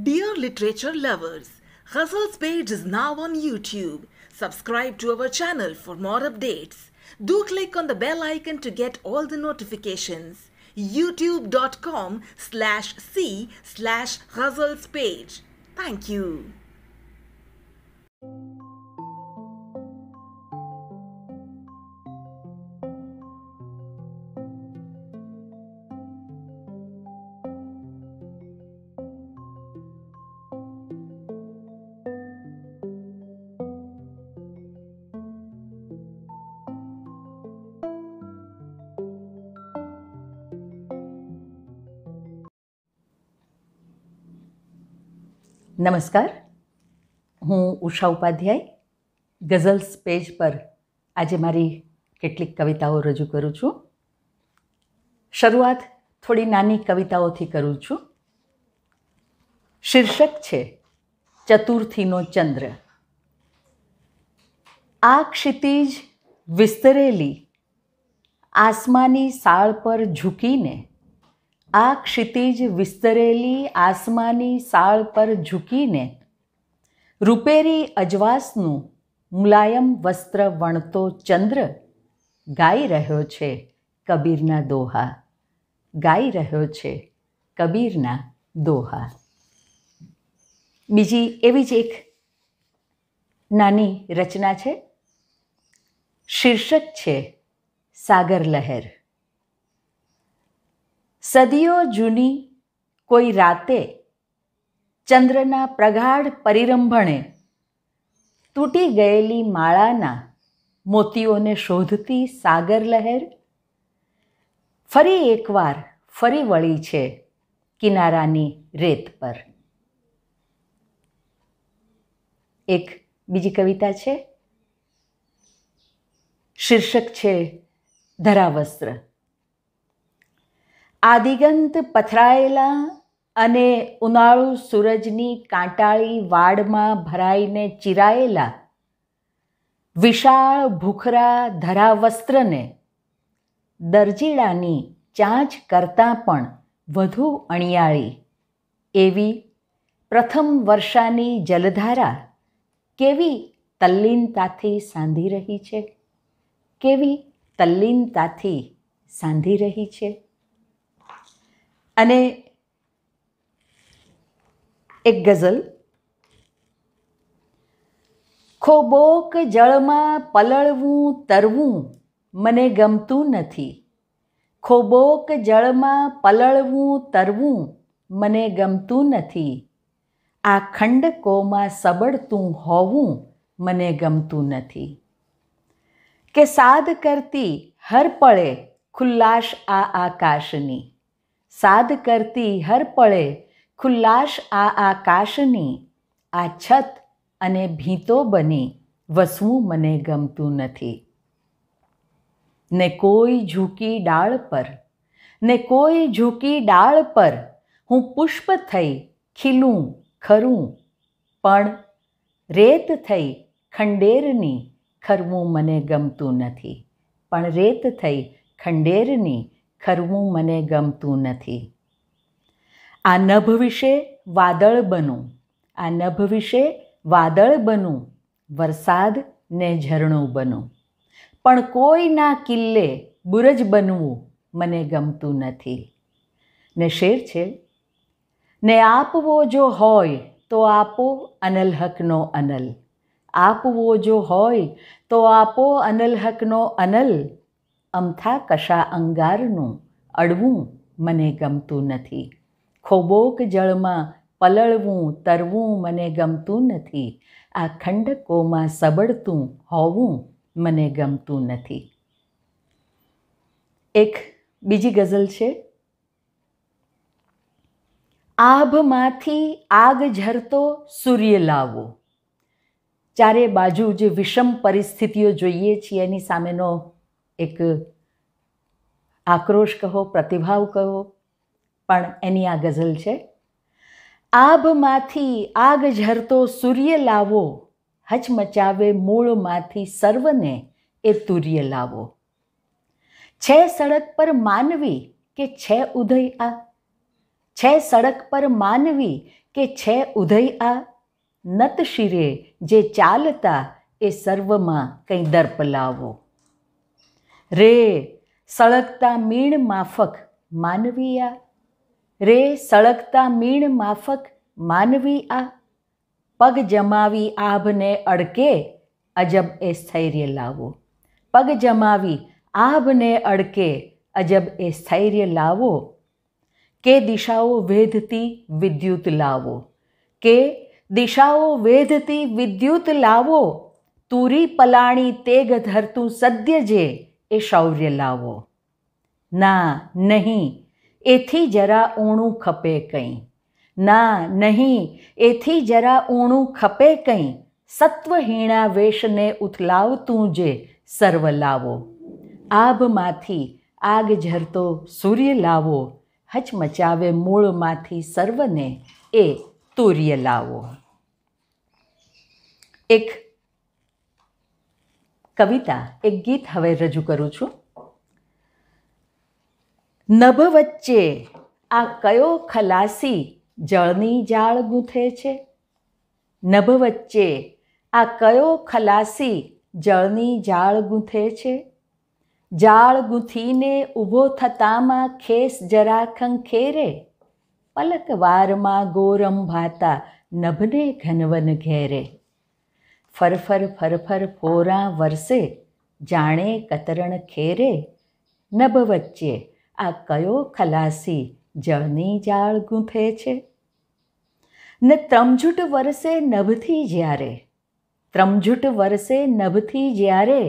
Dear literature lovers, Ghazal's page is now on YouTube. Subscribe to our channel for more updates. Do click on the bell icon to get all the notifications. youtube.com slash c slash Hustle's page. Thank you. નમસ્કાર હું Usha Upadhyay ગઝલ્સ page પર આજે મારી કેટલીક કવિતાઓ રજૂ કરું છું શરૂઆત થોડી નાની કવિતાઓથી કરું છું શીર્ષક છે ચતુર્થીનો ચંદ્ર આ ક્ષિતિજ વિસ્તરેલી આસમાની સાળ પર ઝૂકીને આ ક્ષિતિજ વિસ્તરેલી આસમાની સાળ પર ઝૂકીને રૂપેરી અજવાસનું મુલાયમ વસ્ત્ર વણતો ચંદ્ર ગાઈ રહ્યો છે કબીરના દોહા ગાઈ રહ્યો છે કબીરના દોહા બીજી એવી જ એક નાની રચના છે શીર્ષક છે સાગર લહેર સદીઓ જૂની કોઈ રાતે ચંદ્રના પ્રગાઢ પરિરંભણે તૂટી ગયેલી માળાના મોતીઓને શોધતી સાગર લહેર ફરી એકવાર ફરી વળી છે કિનારાની રેત પર એક બીજી કવિતા છે શીર્ષક છે ધરાવસ્ત્ર આદિગંત પથરાયેલા અને ઉનાળુ સૂરજની કાંટાળી વાડમાં ભરાઈને ચિરાયેલા વિશાળ ભૂખરા ધરાવસ્ત્રને દરજીડાની ચાંચ કરતાં પણ વધુ અણિયાળી એવી પ્રથમ વર્ષાની જલધારા કેવી તલ્લીનતાથી સાંધી રહી છે કેવી તલ્લીનતાથી સાંધી રહી છે અને એક ગઝલ ખોબોક જળમાં પલળવું તરવું મને ગમતું નથી ખોબોક જળમાં પલળવું તરવું મને ગમતું નથી આ ખંડકોમાં સબડતું હોવું મને ગમતું નથી કે સાદ કરતી હર પળે ખુલ્લાશ આ આકાશની સાદ કરતી હરપળે પળે ખુલ્લાશ આ આકાશની આ છત અને ભીંતો બની વસવું મને ગમતું નથી ને કોઈ ઝૂકી ડાળ પર ને કોઈ ઝૂકી ડાળ પર હું પુષ્પ થઈ ખીલું ખરું પણ રેત થઈ ખંડેરની ખરવું મને ગમતું નથી પણ રેત થઈ ખંડેરની ખરવું મને ગમતું નથી આ નભ વિશે વાદળ બનું આ નભ વિશે વાદળ બનું વરસાદ ને ઝરણું બનું પણ કોઈના કિલ્લે બુરજ બનવું મને ગમતું નથી ને શેર છે ને આપવો જો હોય તો આપો અનલ હકનો અનલ આપવો જો હોય તો આપો અનલ હકનો અનલ અમથા કશા અંગારનું અડવું મને ગમતું નથી ખોબોક જળમાં પલળવું તરવું મને ગમતું નથી આ ખંડકોમાં સબડતું હોવું મને ગમતું નથી એક બીજી ગઝલ છે આભમાંથી આગ ઝરતો સૂર્ય લાવો ચારે બાજુ જે વિષમ પરિસ્થિતિઓ જોઈએ છીએ એની સામેનો એક આક્રોશ કહો પ્રતિભાવ કહો પણ એની આ ગઝલ છે આભમાંથી આગ ઝરતો સૂર્ય લાવો હચમચાવે મૂળમાંથી સર્વને એ તુર્ય લાવો છે સડક પર માનવી કે છે ઉદય આ છે સડક પર માનવી કે છે ઉદય આ નત શિરે જે ચાલતા એ સર્વમાં કંઈ દર્પ લાવો રે સળગતા મીણ માફક માનવી આ રે સળગતા મીણ માફક માનવી આ પગ જમાવી આભને અડકે અજબ એ સ્થૈર્ય લાવો પગ જમાવી આભને અડકે અજબ એ સ્થૈર્ય લાવો કે દિશાઓ વેધતી વિદ્યુત લાવો કે દિશાઓ વેધતી વિદ્યુત લાવો તુરી પલાણી તેગ ધરતું સદ્ય જે એ શૌર્ય લાવો ના નહીં એથી જરા ઊણું ખપે કંઈ ના નહીં એથી જરા ઊણું ખપે કંઈ સત્વહીણા વેશને ઉથલાવતું જે સર્વ લાવો આભમાંથી આગ ઝરતો સૂર્ય લાવો હચમચાવે મૂળમાંથી સર્વને એ તૂર્ય લાવો એક કવિતા એક ગીત હવે રજૂ કરું છું નભ વચ્ચે આ કયો ખલાસી જળની જાળ ગૂંથે છે નભ વચ્ચે આ કયો ખલાસી જળની જાળ ગૂંથે છે જાળ ગૂંથીને ઊભો થતામાં ખેસ જરા ખંખેરે પલક વારમાં ગોરંભાતા નભને ઘનવન ઘેરે ફરફર ફરફર ફોરા વરસે જાણે કતરણ ખેરે નભ વચ્ચે આ કયો ખલાસી જળની જાળ ગૂંથે છે ને ત્રમઝૂટ વરસે નભથી જ્યારે ત્રમઝૂટ વરસે નભથી જ્યારે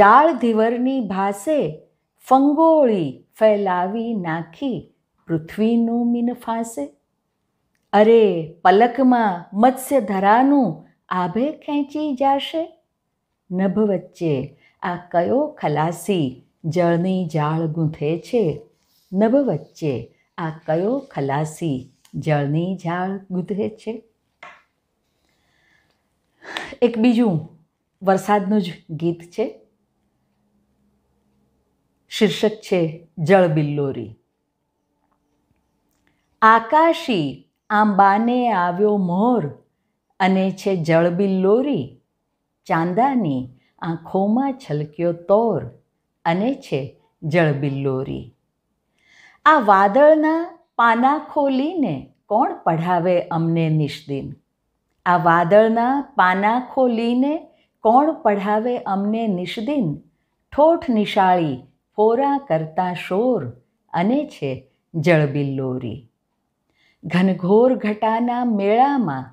જાળ ધીવરની ભાસે ફંગોળી ફેલાવી નાખી પૃથ્વીનું મીન ફાંસે અરે પલકમાં મત્સ્ય ધરાનું આભે ખેંચી જાશે નભ વચ્ચે આ કયો ખલાસી જળની જાળ ગૂંથે છે નભ વચ્ચે આ કયો ખલાસી જળની જાળ ગૂંથે છે એક બીજું વરસાદનું જ ગીત છે શીર્ષક છે જળ બિલ્લોરી આકાશી આંબાને આવ્યો મોર અને છે જળબિલ્લોરી ચાંદાની આંખોમાં છલક્યો તોર અને છે જળબિલ્લોરી આ વાદળના પાના ખોલીને કોણ પઢાવે અમને નિષ્દિન આ વાદળના પાના ખોલીને કોણ પઢાવે અમને નિષ્દિન ઠોઠ નિશાળી ફોરા કરતા શોર અને છે જળબિલ્લોરી ઘનઘોર ઘટાના મેળામાં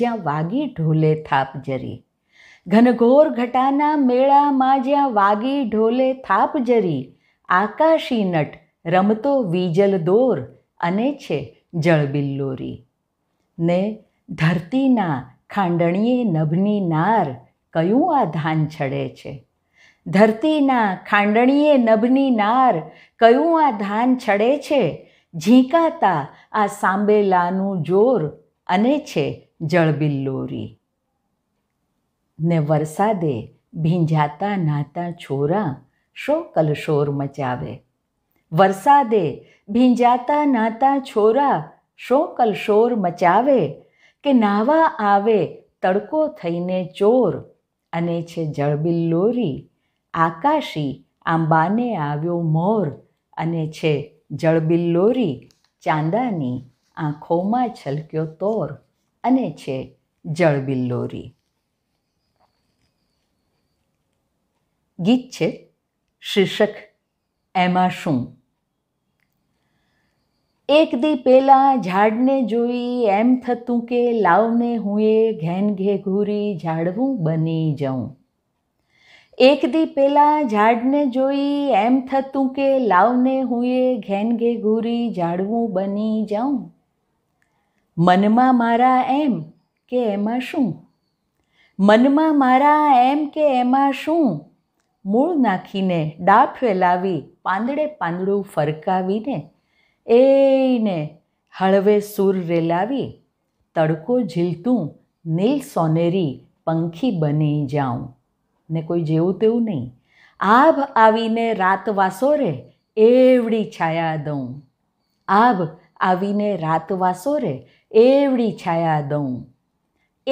જ્યાં વાગી ઢોલે થાપ જરી ઘનઘોર ઘટાના મેળામાં જ્યાં વાગી ઢોલે થાપ જરી આકાશી નટ રમતો વીજલ દોર અને છે જળબિલ્લોરી ને ધરતીના ખાંડણીએ નભની નાર કયું આ ધાન છડે છે ધરતીના ખાંડણીએ નભની નાર કયું આ ધાન છડે છે ઝીંકાતા આ સાંબેલાનું જોર અને છે જળબિલ્લોરી ને વરસાદે ભીંજાતા નાતા છોરા શો કલશોર મચાવે વરસાદે ભીંજાતા નાતા છોરા શો કલશોર મચાવે કે નાવા આવે તડકો થઈને ચોર અને છે જળબિલ્લોરી આકાશી આંબાને આવ્યો મોર અને છે જળબિલ્લોરી ચાંદાની આંખોમાં છલક્યો તોર અને છે જળબિલ્લોરી ગીત છે શીર્ષક એમાં શું એક દી પેલા ઝાડને જોઈ એમ થતું કે લાવને હું એ ઘેન ઘેઘૂરી ઝાડવું બની જાઉં એક દી પેલા ઝાડને જોઈ એમ થતું કે લાવને હું એ ઘેન ઘેઘૂરી ઝાડવું બની જાઉં મનમાં મારા એમ કે એમાં શું મનમાં મારા એમ કે એમાં શું મૂળ નાખીને ડાફ ફેલાવી પાંદડે પાંદડું ફરકાવીને એને હળવે સૂર રેલાવી તડકો ઝીલતું નીલ સોનેરી પંખી બની જાઉં ને કોઈ જેવું તેવું નહીં આભ આવીને રાત વાસો રે એવડી છાયા દઉં આભ આવીને રાત વાસો રે એવડી છાયા દઉં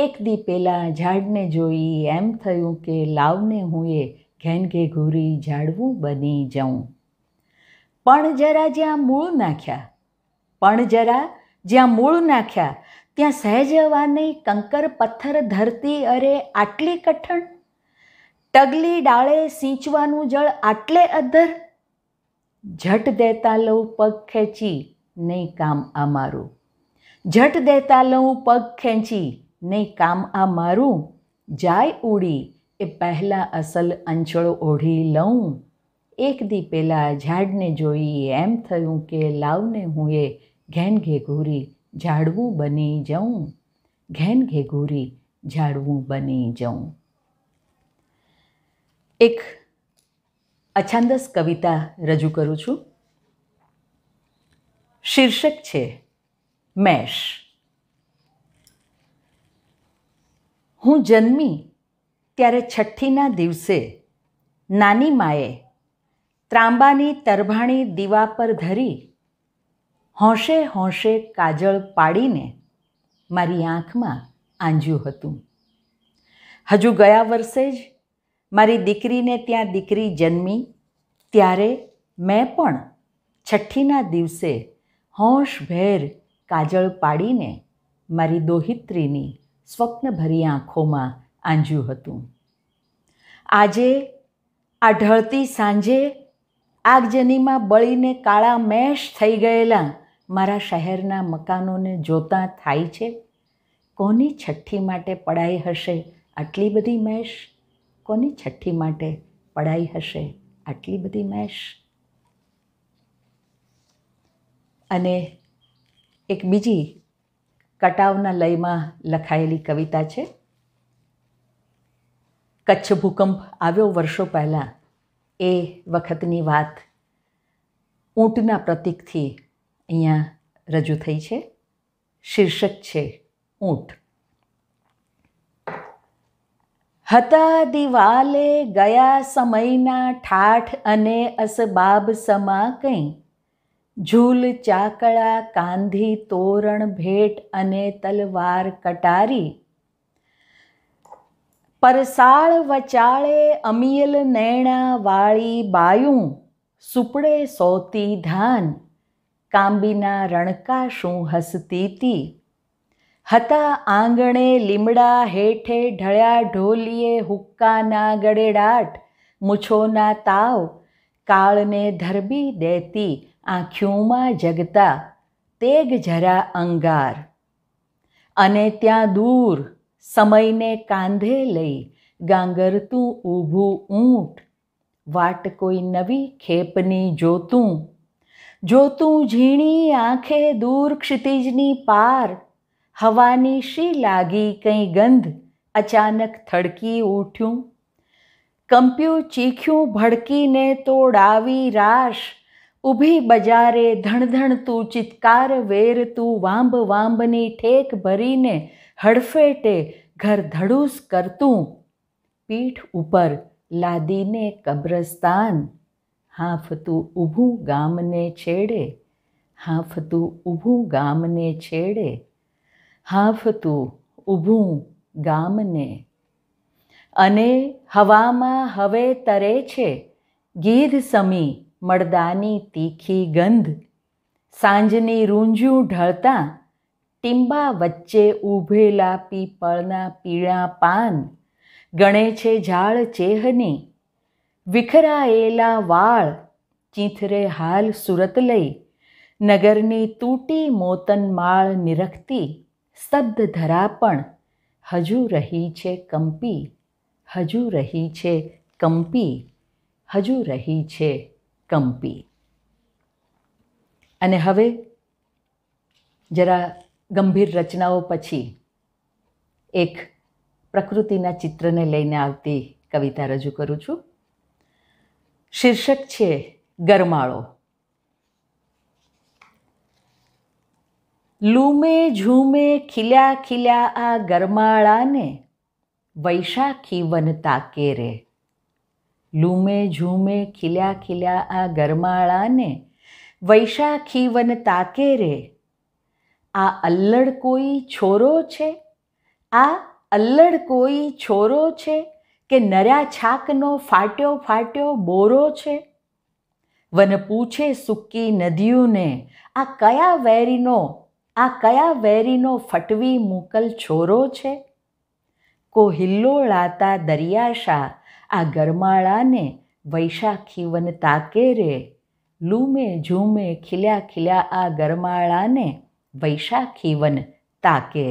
એક દી પહેલાં ઝાડને જોઈ એમ થયું કે લાવને હું એ ઘેનઘે ઘૂરી ઝાડવું બની જાઉં પણ જરા જ્યાં મૂળ નાખ્યા પણ જરા જ્યાં મૂળ નાખ્યા ત્યાં સહેજવાની કંકર પથ્થર ધરતી અરે આટલી કઠણ ટગલી ડાળે સિંચવાનું જળ આટલે અધર ઝટ દેતા લઉં પગ ખેંચી નહીં કામ અમારું ઝટ દેતા લઉં પગ ખેંચી નહીં કામ આ મારું જાય ઉડી એ પહેલાં અસલ અંચળ ઓઢી લઉં એક દી પહેલાં ઝાડને જોઈ એમ થયું કે લાવને હું એ ઘેન ઘેઘૂરી ઝાડવું બની જઉં ઘેન ઘેઘૂરી ઝાડવું બની જઉં એક અછાંદસ કવિતા રજૂ કરું છું શીર્ષક છે મેષ હું જન્મી ત્યારે છઠ્ઠીના દિવસે નાની માએ ત્રાંબાની તરભાણી દીવા પર ધરી હોંશે હોંશે કાજળ પાડીને મારી આંખમાં આંજ્યું હતું હજુ ગયા વર્ષે જ મારી દીકરીને ત્યાં દીકરી જન્મી ત્યારે મેં પણ છઠ્ઠીના દિવસે હોંશભેર કાજળ પાડીને મારી દોહિત્રીની સ્વપ્નભરી આંખોમાં આંજ્યું હતું આજે આ ઢળતી સાંજે આગજનીમાં બળીને કાળા મેશ થઈ ગયેલા મારા શહેરના મકાનોને જોતાં થાય છે કોની છઠ્ઠી માટે પડાઈ હશે આટલી બધી મેશ કોની છઠ્ઠી માટે પડાઈ હશે આટલી બધી મેશ અને એક બીજી કટાવના લયમાં લખાયેલી કવિતા છે કચ્છ ભૂકંપ આવ્યો વર્ષો પહેલાં એ વખતની વાત ઊંટના પ્રતીકથી અહીંયા રજૂ થઈ છે શીર્ષક છે ઊંટ હતા દિવાલે ગયા સમયના ઠાઠ અને અસબાબ સમા કંઈ ઝૂલ ચાકળા કાંધી તોરણ ભેટ અને તલવાર કટારી પરસાળ વચાળે અમિયલ નૈણા વાળી બાયું સુપડે સોતી ધાન કાંબીના રણકા શું હસતી તી હતા આંગણે લીમડા હેઠે ઢળ્યા ઢોલીએ હુક્કાના ગડેડાટ મૂછોના તાવ કાળને ધરબી દેતી આંખીઓમાં જગતા તેગ જરા અંગાર અને ત્યાં દૂર સમયને કાંધે લઈ ગાંગરતું ઊભું ઊંટ વાટ કોઈ નવી ખેપની જોતું જોતું ઝીણી આંખે દૂર ક્ષિતિજની પાર હવાની શી લાગી કંઈ ગંધ અચાનક થડકી ઉઠ્યું કંપ્યું ચીખ્યું ભડકીને તોડાવી રાશ ઊભી બજારે ધણધણ તું ચિત્કાર વેર તું વાંબ વાંબની ઠેક ભરીને હડફેટે ઘર ધડૂસ કરતું પીઠ ઉપર લાદીને કબ્રસ્તાન હાંફતું ઊભું ગામને છેડે હાંફતું ઊભું ગામને છેડે હાંફતું ઊભું ગામને અને હવામાં હવે તરે છે ગીધ સમી મડદાની તીખી ગંધ સાંજની રૂંજું ઢળતાં ટીંબા વચ્ચે ઊભેલા પીપળના પીળા પાન ગણે છે ઝાડ ચેહની વિખરાયેલા વાળ ચીંથરે હાલ સુરત લઈ નગરની તૂટી મોતન માળ નિરખતી શબ્દ ધરા પણ હજુ રહી છે કંપી હજુ રહી છે કંપી હજુ રહી છે કંપી અને હવે જરા ગંભીર રચનાઓ પછી એક પ્રકૃતિના ચિત્રને લઈને આવતી કવિતા રજૂ કરું છું શીર્ષક છે ગરમાળો લૂમે ઝૂમે ખીલ્યા ખીલ્યા આ ગરમાળાને વૈશાખી વન તાકે રે લૂમે ઝૂમે ખીલ્યા ખીલ્યા આ ગરમાળાને વૈશાખી વન તાકે રે આ અલ્લડ કોઈ છોરો છે આ અલ્લડ કોઈ છોરો છે કે નર્યા છાકનો ફાટ્યો ફાટ્યો બોરો છે વન પૂછે સૂકી નદીઓને આ કયા વેરીનો આ કયા વેરીનો ફટવી મૂકલ છોરો છે કો કોહિલ્લોળાતા દરિયાશા આ ગરમાળાને વૈશાખી વન તાકેરે લૂમે ઝૂમે ખીલ્યા ખીલ્યા આ ગરમાળાને વૈશાખી વન તાકે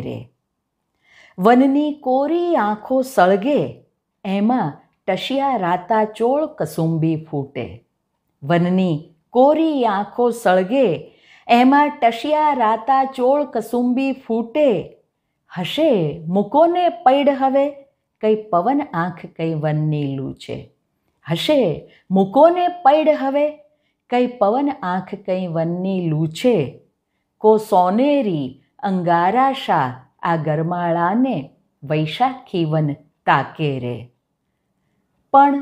વનની કોરી આંખો સળગે એમાં ટશિયા રાતા ચોળ કસુંબી ફૂટે વનની કોરી આંખો સળગે એમાં ટશિયા રાતા ચોળ કસુંબી ફૂટે હશે મૂકોને પૈડ હવે કઈ પવન આંખ કઈ વન નીલું છે હશે મૂકોને પૈડ હવે કઈ પવન આંખ કઈ વનની લૂ છે કો સોનેરી અંગારાશા આ ગરમાળાને વૈશાખી વન તાકે રે પણ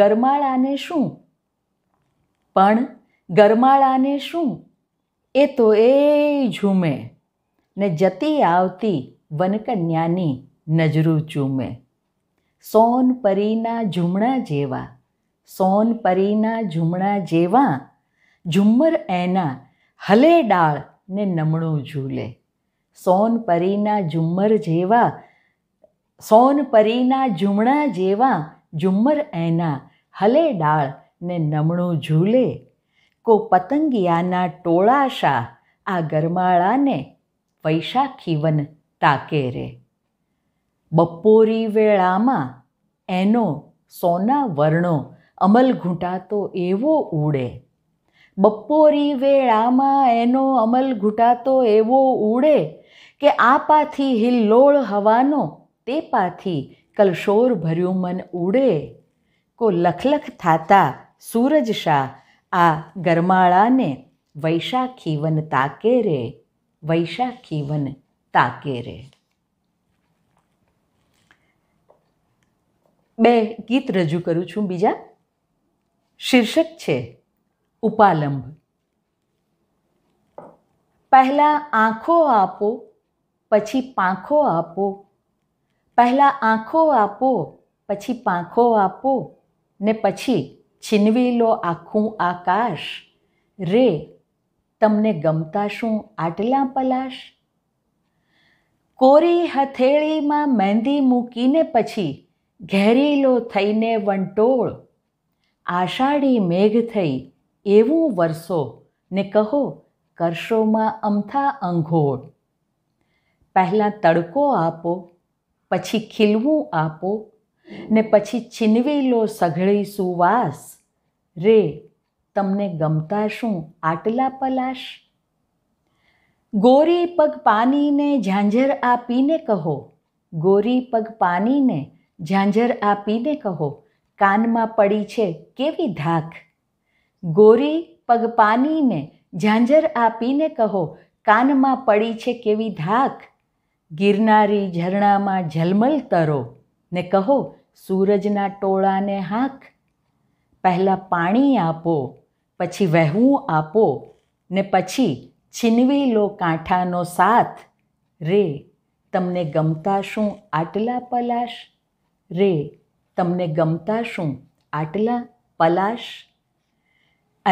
ગરમાળાને શું પણ ગરમાળાને શું એ તો એ ઝૂમે ને જતી આવતી વનકન્યાની નજરું ચૂમે સોન પરીના ઝુમણા જેવા સોન પરીના ઝુમણા જેવા ઝુમ્મર એના હલે ડાળ ને નમણું ઝૂલે સોન પરીના ઝુમ્મર જેવા સોન પરીના ઝુમણા જેવા ઝુમ્મર એના હલે ડાળ ને નમણું ઝૂલે કો પતંગિયાના ટોળાશા આ ગરમાળાને વૈશાખીવન તાકે રે બપોરી વેળામાં એનો સોના વર્ણો અમલ ઘૂંટાતો એવો ઉડે બપોરી વેળામાં એનો અમલ ઘૂંટાતો એવો ઉડે કે આ પાથી હિલ્લોળ હવાનો તે પાથી કલશોર ભર્યું મન ઉડે કો લખલખ થાતા સૂરજ શાહ આ ગરમાળાને વૈશાખીવન તાકે રે વૈશાખીવન તાકે રે બે ગીત રજૂ કરું છું બીજા શીર્ષક છે ઉપાલંબ પહેલાં આંખો આપો પછી પાંખો આપો પહેલાં આંખો આપો પછી પાંખો આપો ને પછી છીનવી લો આખું આકાશ રે તમને ગમતા શું આટલા પલાશ કોરી હથેળીમાં મહેંદી મૂકીને પછી ઘેરીલો થઈને વંટોળ આષાઢી મેઘ થઈ એવું વરસો ને કહો કરશોમાં અમથા અંઘોળ પહેલાં તડકો આપો પછી ખીલવું આપો ને પછી છીનવી લો સઘળી સુવાસ રે તમને ગમતા શું આટલા પલાશ ગોરી પગ પાનીને ઝાંઝર આપીને કહો ગોરી પગ પાનીને ઝાંઝર આપીને કહો કાનમાં પડી છે કેવી ધાક ગોરી પગપાનીને ઝાંઝર આપીને કહો કાનમાં પડી છે કેવી ધાક ગિરનારી ઝરણામાં ઝલમલ તરો ને કહો સૂરજના ટોળાને હાંક પહેલાં પાણી આપો પછી વહેવું આપો ને પછી છીનવી લો કાંઠાનો સાથ રે તમને ગમતા શું આટલા પલાશ રે તમને ગમતા શું આટલા પલાશ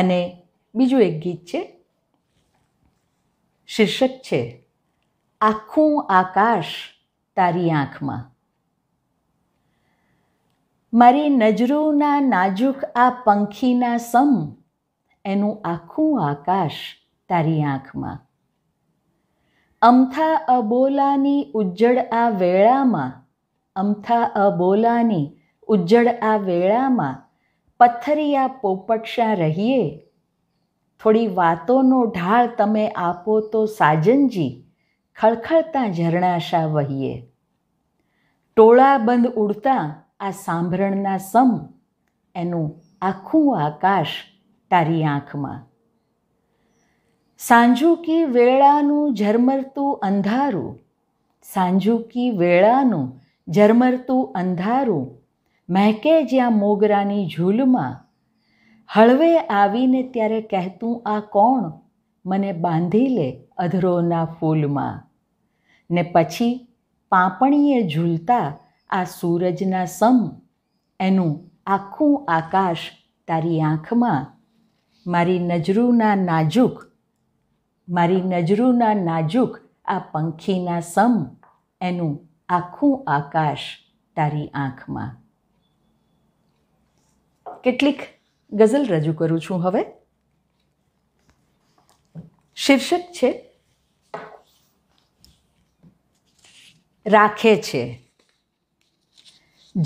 અને બીજું એક ગીત છે શીર્ષક છે આખું આકાશ તારી આંખમાં મારી નજરોના નાજુક આ પંખીના સમ એનું આખું આકાશ તારી આંખમાં અમથા અબોલાની ઉજ્જડ આ વેળામાં અમથા અબોલાની ઉજ્જડ આ વેળામાં પથ્થરિયા પોપટશા રહીએ થોડી વાતોનો ઢાળ તમે આપો તો સાજનજી ખળખળતા ઝરણાશા વહીએ ટોળા બંધ ઉડતા આ સાંભરણના સમ એનું આખું આકાશ તારી આંખમાં સાંજુકી વેળાનું ઝરમરતું અંધારું સાંજુકી વેળાનું ઝરમરતું અંધારું મહેકે જ્યાં મોગરાની ઝૂલમાં હળવે આવીને ત્યારે કહેતું આ કોણ મને બાંધી લે અધરોના ફૂલમાં ને પછી પાંપણીએ ઝૂલતા આ સૂરજના સમ એનું આખું આકાશ તારી આંખમાં મારી નજરૂના નાજુક મારી નજરૂના નાજુક આ પંખીના સમ એનું આખું આકાશ તારી આંખમાં કેટલીક ગઝલ રજૂ કરું છું હવે શીર્ષક છે રાખે છે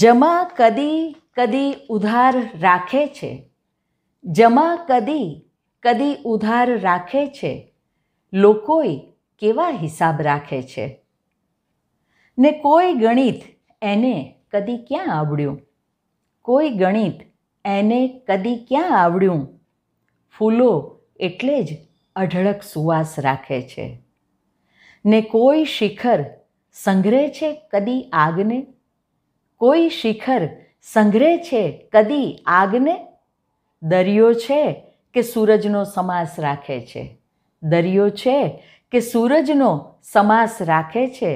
જમા કદી કદી ઉધાર રાખે છે જમા કદી કદી ઉધાર રાખે છે લોકોએ કેવા હિસાબ રાખે છે ને કોઈ ગણિત એને કદી ક્યાં આવડ્યું કોઈ ગણિત એને કદી ક્યાં આવડ્યું ફૂલો એટલે જ અઢળક સુવાસ રાખે છે ને કોઈ શિખર સંગ્રહે છે કદી આગને કોઈ શિખર સંગ્રહે છે કદી આગને દરિયો છે કે સૂરજનો સમાસ રાખે છે દરિયો છે કે સૂરજનો સમાસ રાખે છે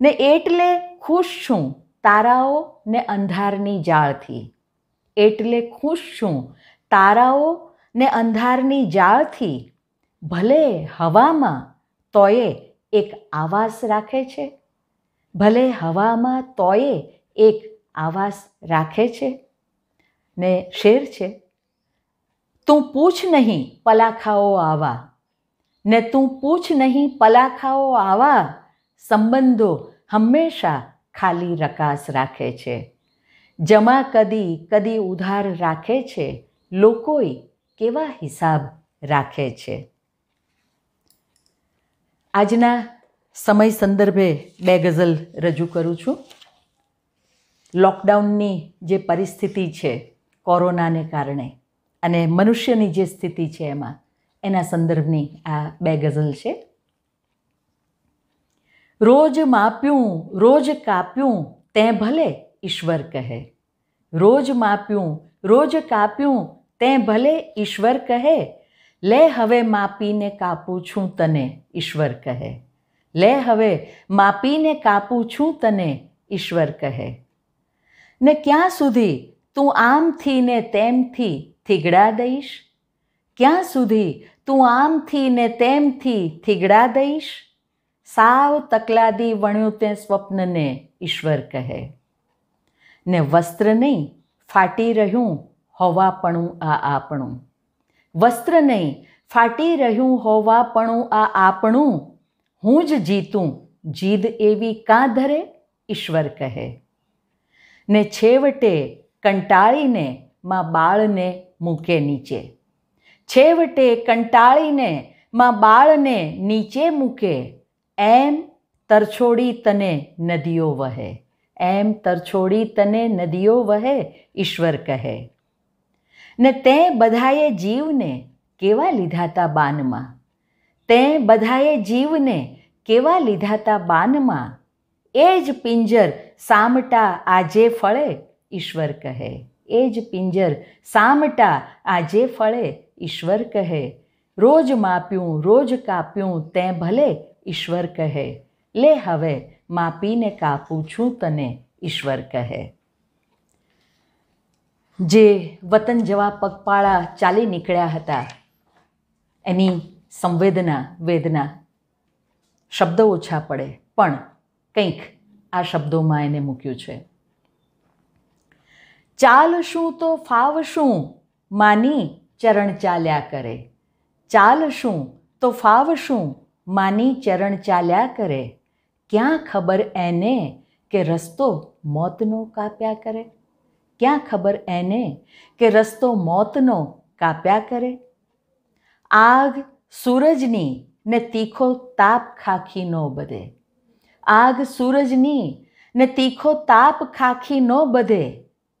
ને એટલે ખુશ છું તારાઓ ને અંધારની જાળથી એટલે ખુશ છું તારાઓ ને અંધારની જાળથી ભલે હવામાં તોયે એક આવાસ રાખે છે ભલે હવામાં તોયે એક આવાસ રાખે છે ને શેર છે તું પૂછ નહીં પલાખાઓ આવા ને તું પૂછ નહીં પલાખાઓ આવા સંબંધો હંમેશા ખાલી રકાસ રાખે છે જમા કદી કદી ઉધાર રાખે છે લોકોએ કેવા હિસાબ રાખે છે આજના સમય સંદર્ભે બે ગઝલ રજૂ કરું છું લોકડાઉનની જે પરિસ્થિતિ છે કોરોનાને કારણે અને મનુષ્યની જે સ્થિતિ છે એમાં એના સંદર્ભની આ બે ગઝલ છે रोज मापियूं रोज कापियूं तें भले ईश्वर कहे रोज मापियूं रोज कापियूं तें भले ईश्वर कहे ले हवे मापी ने कापू छू तने ईश्वर कहे ले हवे मापी ने कापू छू तने ईश्वर कहे ने क्या सुधी तू आम थी ने तेम थी थिगड़ा दईश क्या सुधी तू आम थी ने तेम थी थिगड़ा दईश સાવ તકલાદી વણ્યું તે સ્વપ્નને ઈશ્વર કહે ને વસ્ત્ર નહીં ફાટી રહ્યું હોવાપણું આ આપણું વસ્ત્ર નહીં ફાટી રહ્યું હોવાપણું આ આપણું હું જ જીતું જીદ એવી કાં ધરે ઈશ્વર કહે ને છેવટે કંટાળીને માં બાળને મૂકે નીચે છેવટે કંટાળીને માં બાળને નીચે મૂકે એમ તરછોડી તને નદીઓ વહે એમ તરછોડી તને નદીઓ વહે ઈશ્વર કહે ને તે બધાએ જીવને કેવા લીધાતા બાનમાં તે બધાએ જીવને કેવા લીધાતા બાનમાં એ જ પિંજર સામટા આજે ફળે ઈશ્વર કહે એ જ પિંજર સામટા આજે ફળે ઈશ્વર કહે રોજ માપ્યું રોજ કાપ્યું તે ભલે ઈશ્વર કહે લે હવે માપીને કાપું છું તને ઈશ્વર કહે જે વતન જવા પગપાળા ચાલી નીકળ્યા હતા એની સંવેદના વેદના શબ્દો ઓછા પડે પણ કંઈક આ શબ્દોમાં એને મૂક્યું છે ચાલ શું તો ફાવ શું માની ચરણ ચાલ્યા કરે ચાલ શું તો ફાવ શું માની ચરણ ચાલ્યા કરે ક્યાં ખબર એને કે રસ્તો મોતનો કાપ્યા કરે ક્યાં ખબર એને કે રસ્તો મોતનો કાપ્યા કરે આગ સૂરજની ને તીખો તાપ ખાખી ન બધે આગ સૂરજની ને તીખો તાપ ખાખી ન બધે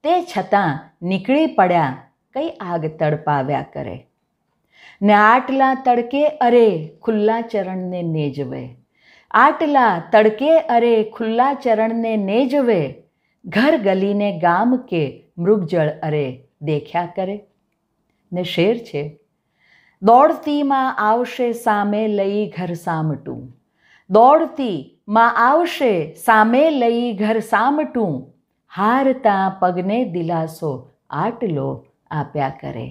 તે છતાં નીકળી પડ્યા કઈ આગ તડપાવ્યા કરે ને આટલા તડકે અરે ખુલ્લા ચરણને નેજવે આટલા તડકે અરે ખુલ્લા ચરણને નેજવે ઘર ગલીને ગામ કે મૃગજળ અરે દેખ્યા કરે ને શેર છે દોડતીમાં આવશે સામે લઈ ઘર સામટું દોડતી માં આવશે સામે લઈ ઘર સામટું હારતા પગને દિલાસો આટલો આપ્યા કરે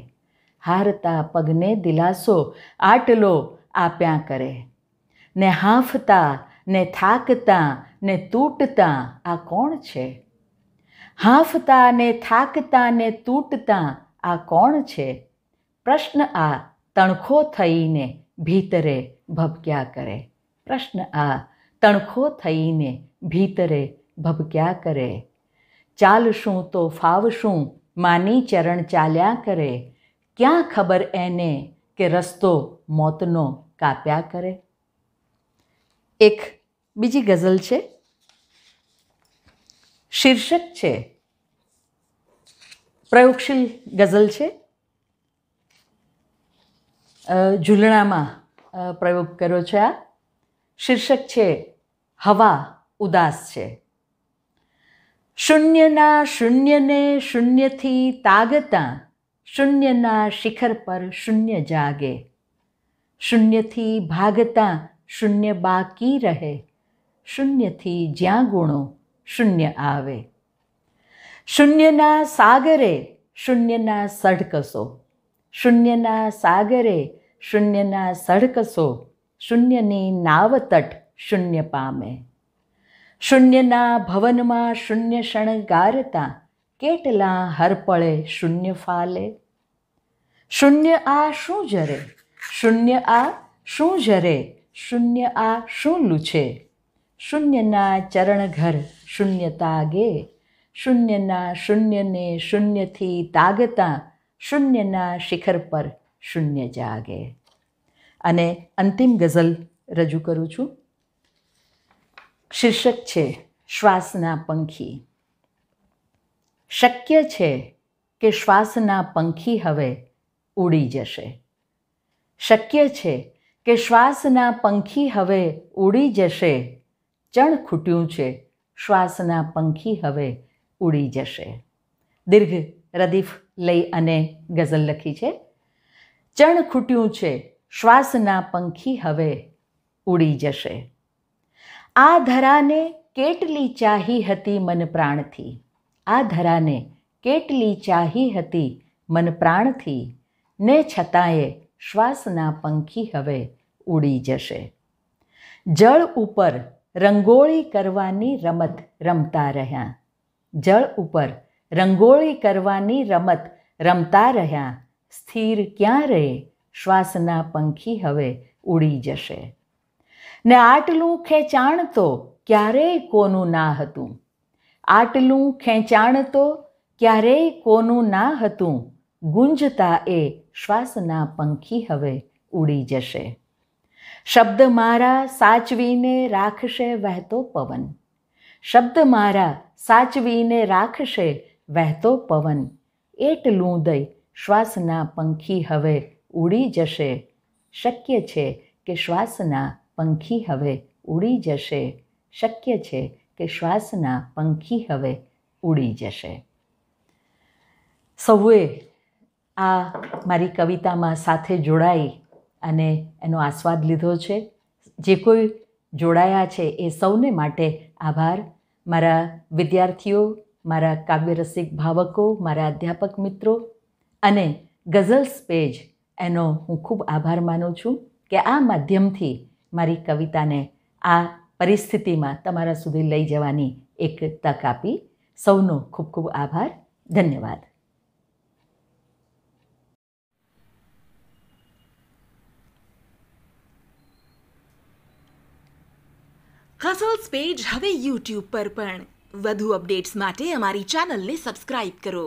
હારતા પગને દિલાસો આટલો આપ્યા કરે ને હાંફતા ને થાકતા ને તૂટતા આ કોણ છે હાંફતા ને થાકતા ને તૂટતા આ કોણ છે પ્રશ્ન આ તણખો થઈને ભીતરે ભભક્યા કરે પ્રશ્ન આ તણખો થઈને ભીતરે ભભક્યા કરે ચાલશું તો ફાવશું માની ચરણ ચાલ્યા કરે ક્યાં ખબર એને કે રસ્તો મોતનો કાપ્યા કરે એક બીજી ગઝલ છે શીર્ષક છે પ્રયોગશીલ ગઝલ છે ઝૂલણામાં પ્રયોગ કર્યો છે આ શીર્ષક છે હવા ઉદાસ છે શૂન્યના શૂન્યને શૂન્યથી તાગતા શૂન્યના શિખર પર શૂન્ય જાગે શૂન્યથી ભાગતા શૂન્ય બાકી રહે શૂન્યથી જ્યાં ગુણો શૂન્ય આવે શૂન્યના સાગરે શૂન્યના સડકસો શૂન્યના સાગરે શૂન્યના સડકસો શૂન્યની નાવતટ શૂન્ય પામે શૂન્યના ભવનમાં શૂન્ય શણગારતા કેટલા હરપળે શૂન્ય ફાલે શૂન્ય આ શું જરે શૂન્ય આ શું જરે શૂન્ય આ શું લૂછે શૂન્યના ચરણ ઘર શૂન્ય તાગે શૂન્યના શૂન્યને શૂન્યથી તાગતા શૂન્યના શિખર પર શૂન્ય જાગે અને અંતિમ ગઝલ રજૂ કરું છું શીર્ષક છે શ્વાસના પંખી શક્ય છે કે શ્વાસના પંખી હવે ઉડી જશે શક્ય છે કે શ્વાસના પંખી હવે ઉડી જશે ચણ ખૂટ્યું છે શ્વાસના પંખી હવે ઉડી જશે દીર્ઘ રદીફ લઈ અને ગઝલ લખી છે ચણ ખૂટ્યું છે શ્વાસના પંખી હવે ઉડી જશે આ ધરાને કેટલી ચાહી હતી મન પ્રાણથી આ ધરાને કેટલી ચાહી હતી મન પ્રાણથી ને છતાંય શ્વાસના પંખી હવે ઉડી જશે જળ ઉપર રંગોળી કરવાની રમત રમતા રહ્યા જળ ઉપર રંગોળી કરવાની રમત રમતા રહ્યા સ્થિર ક્યાં રહે શ્વાસના પંખી હવે ઉડી જશે ને આટલું ખેંચાણ તો ક્યારેય કોનું ના હતું આટલું ખેંચાણ તો ક્યારેય કોનું ના હતું ગુંજતા એ શ્વાસના પંખી હવે ઉડી જશે શબ્દ મારા સાચવીને રાખશે વહેતો પવન શબ્દ મારા સાચવીને રાખશે વહેતો પવન એટલું દઈ શ્વાસના પંખી હવે ઉડી જશે શક્ય છે કે શ્વાસના પંખી હવે ઉડી જશે શક્ય છે કે શ્વાસના પંખી હવે ઉડી જશે સૌએ આ મારી કવિતામાં સાથે જોડાઈ અને એનો આસ્વાદ લીધો છે જે કોઈ જોડાયા છે એ સૌને માટે આભાર મારા વિદ્યાર્થીઓ મારા કાવ્યરસિક ભાવકો મારા અધ્યાપક મિત્રો અને ગઝલ્સ પેજ એનો હું ખૂબ આભાર માનું છું કે આ માધ્યમથી મારી કવિતાને આ પરિસ્થિતિમાં તમારા સુધી લઈ જવાની એક તક આપી સૌનો ખૂબ ખૂબ આભાર ધન્યવાદ હસલ્સ પેજ હવે યુટ્યુબ પર પણ વધુ અપડેટ્સ માટે અમારી ચેનલને સબસ્ક્રાઇબ કરો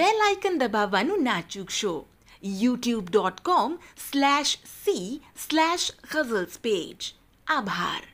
બે લાઇકન દબાવવાનું ના ચૂકશો YouTube dot com slash C slash હઝલ્સ પેજ આભાર